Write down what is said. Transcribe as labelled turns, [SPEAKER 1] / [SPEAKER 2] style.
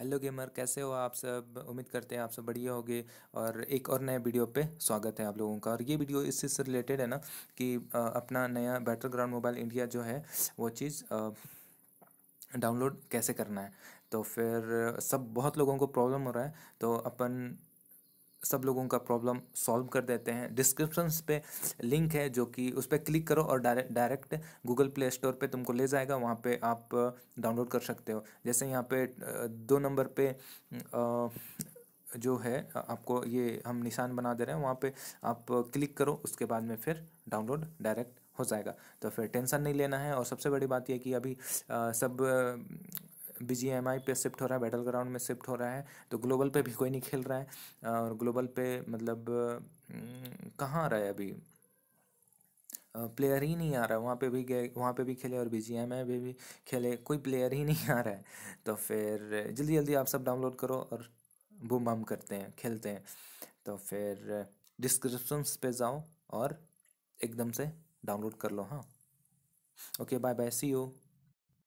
[SPEAKER 1] hello gamer कैसे हो आप सब उम्मीद करते हैं आप सब बढ़िया होगे और एक और नए वीडियो पे स्वागत है आप लोगों का और ये वीडियो इससे से रिलेटेड है ना कि अपना नया बैटल ग्राउंड मोबाइल इंडिया जो है वो चीज़ डाउनलोड कैसे करना है तो फिर सब बहुत लोगों को प्रॉब्लम हो रहा है तो अपन सब लोगों का प्रॉब्लम सॉल्व कर देते हैं डिस्क्रिप्शन पे लिंक है जो कि उस पर क्लिक करो और direct direct Google Play Store पे तुमको ले जाएगा वहाँ पे आप डाउनलोड कर सकते हो जैसे यहाँ पे दो नंबर पे जो है आपको ये हम निशान बना दे रहे हैं वहाँ पे आप क्लिक करो उसके बाद में फिर डाउनलोड डायरेक्ट हो जाएगा तो फिर टेंशन नहीं लेना है और सबसे बड़ी बात यह कि अभी आ, सब बी पे शिफ्ट हो रहा है बैटल ग्राउंड में शिफ्ट हो रहा है तो ग्लोबल पे भी कोई नहीं खेल रहा है और ग्लोबल पे मतलब हम्म, कहाँ आ रहा है अभी प्लेयर ही नहीं आ रहा है वहाँ पे भी गए वहाँ पे भी खेले और बी जी एम आई भी खेले कोई प्लेयर ही नहीं आ रहा है तो फिर जल्दी जल्दी आप सब डाउनलोड करो और बुम बम करते हैं खेलते हैं तो फिर डिस्क्रिप्शन पे जाओ और एकदम से डाउनलोड कर लो हाँ okay bye bye see you